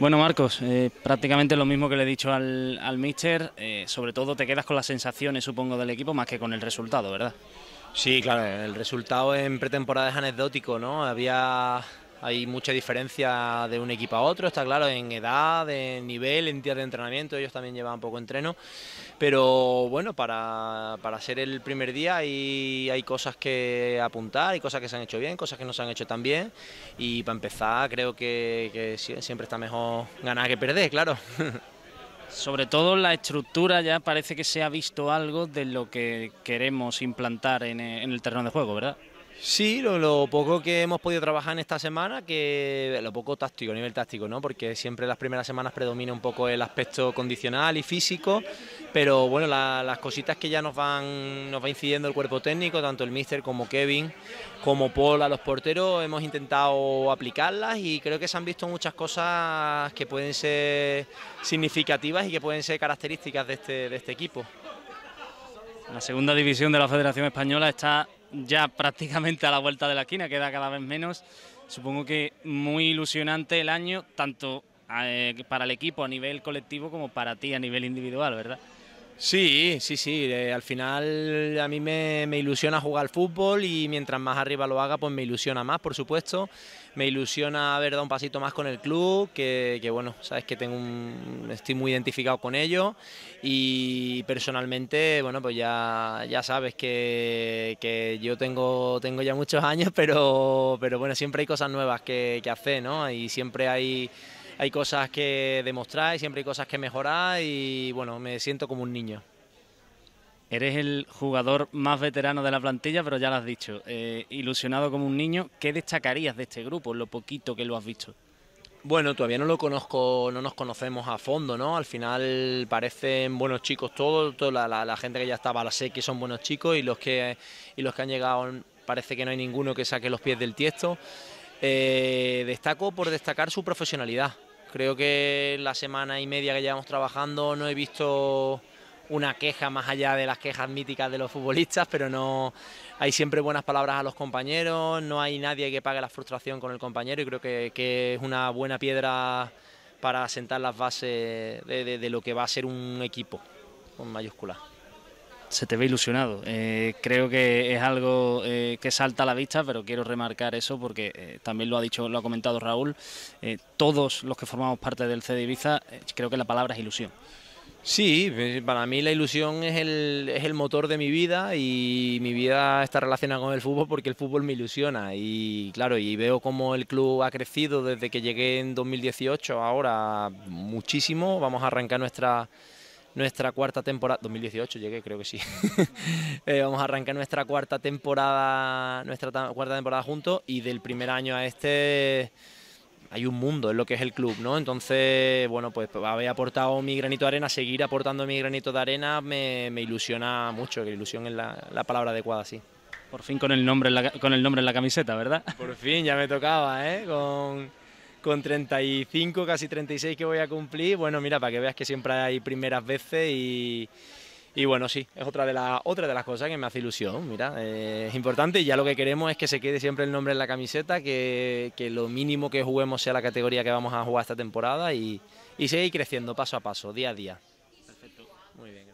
Bueno, Marcos, eh, prácticamente lo mismo que le he dicho al, al míster, eh, sobre todo te quedas con las sensaciones, supongo, del equipo más que con el resultado, ¿verdad? Sí, claro, el resultado en pretemporada es anecdótico, ¿no? Había hay mucha diferencia de un equipo a otro, está claro, en edad, en nivel, en días de entrenamiento, ellos también llevan poco entreno, pero bueno, para, para ser el primer día hay, hay cosas que apuntar, hay cosas que se han hecho bien, cosas que no se han hecho tan bien, y para empezar creo que, que siempre está mejor ganar que perder, claro. Sobre todo la estructura ya parece que se ha visto algo de lo que queremos implantar en el terreno de juego, ¿verdad? Sí, lo, poco que hemos podido trabajar en esta semana, que lo poco táctico, a nivel táctico, ¿no? Porque siempre las primeras semanas predomina un poco el aspecto condicional y físico, pero bueno, las cositas que ya nos van, nos va incidiendo el cuerpo técnico, tanto el míster como Kevin, como Paul a los porteros, hemos intentado aplicarlas y creo que se han visto muchas cosas que pueden ser significativas y que pueden ser características de este, de este equipo. La segunda división de la Federación Española está ya prácticamente a la vuelta de la esquina, queda cada vez menos. Supongo que muy ilusionante el año, tanto eh, para el equipo a nivel colectivo como para ti a nivel individual, ¿verdad? Sí, sí, sí. Eh, al final a mí me, ilusiona jugar al fútbol y mientras más arriba lo haga, pues me ilusiona más, por supuesto. Me ilusiona haber dado un pasito más con el club, que, bueno, sabes que tengo un, estoy muy identificado con ello y personalmente, bueno, pues ya, ya sabes que, yo tengo, tengo ya muchos años, pero, pero bueno, siempre hay cosas nuevas que, que hacer, ¿no? Y siempre hay hay cosas que demostrar y siempre hay cosas que mejorar y bueno, me siento como un niño. Eres el jugador más veterano de la plantilla, pero ya lo has dicho, eh, ilusionado como un niño. ¿Qué destacarías de este grupo, lo poquito que lo has visto? Bueno, todavía no lo conozco, no nos conocemos a fondo, ¿no? Al final parecen buenos chicos todos, toda la, gente que ya estaba la sé que son buenos chicos y los que los que han llegado parece que no hay ninguno que saque los pies del tiesto. Eh, destaco por destacar su profesionalidad. Creo que la semana y media que llevamos trabajando no he visto una queja más allá de las quejas míticas de los futbolistas, pero no hay siempre buenas palabras a los compañeros, no hay nadie que pague la frustración con el compañero y creo que, es una buena piedra para sentar las bases de, de lo que va a ser un equipo con mayúsculas se te ve ilusionado. Eh, creo que es algo eh, que salta a la vista, pero quiero remarcar eso porque eh, también lo ha dicho, lo ha comentado Raúl. todos los que formamos parte del CD Ibiza, creo que la palabra es ilusión. Sí, para mí la ilusión es el, es el, motor de mi vida y mi vida está relacionada con el fútbol porque el fútbol me ilusiona y claro, y veo cómo el club ha crecido desde que llegué en 2018 ahora muchísimo, vamos a arrancar nuestra nuestra cuarta temporada. 2018 llegué, creo que sí. Eh, vamos a arrancar nuestra cuarta temporada, nuestra cuarta temporada juntos y del primer año a este hay un mundo en lo que es el club, ¿no? Entonces, bueno, pues haber aportado mi granito de arena, seguir aportando mi granito de arena me, ilusiona mucho, que ilusión es la, palabra adecuada, sí. Por fin con el nombre en la, con el nombre en la camiseta, ¿verdad? Por fin, ya me tocaba, ¿eh? Con con 35, casi 36 que voy a cumplir, bueno, mira, para que veas que siempre hay primeras veces y, bueno, sí, es otra de, la, otra de las cosas que me hace ilusión, mira, eh, es importante y ya lo que queremos es que se quede siempre el nombre en la camiseta, que, lo mínimo que juguemos sea la categoría que vamos a jugar esta temporada y, y seguir creciendo paso a paso, día a día. Perfecto. Muy bien.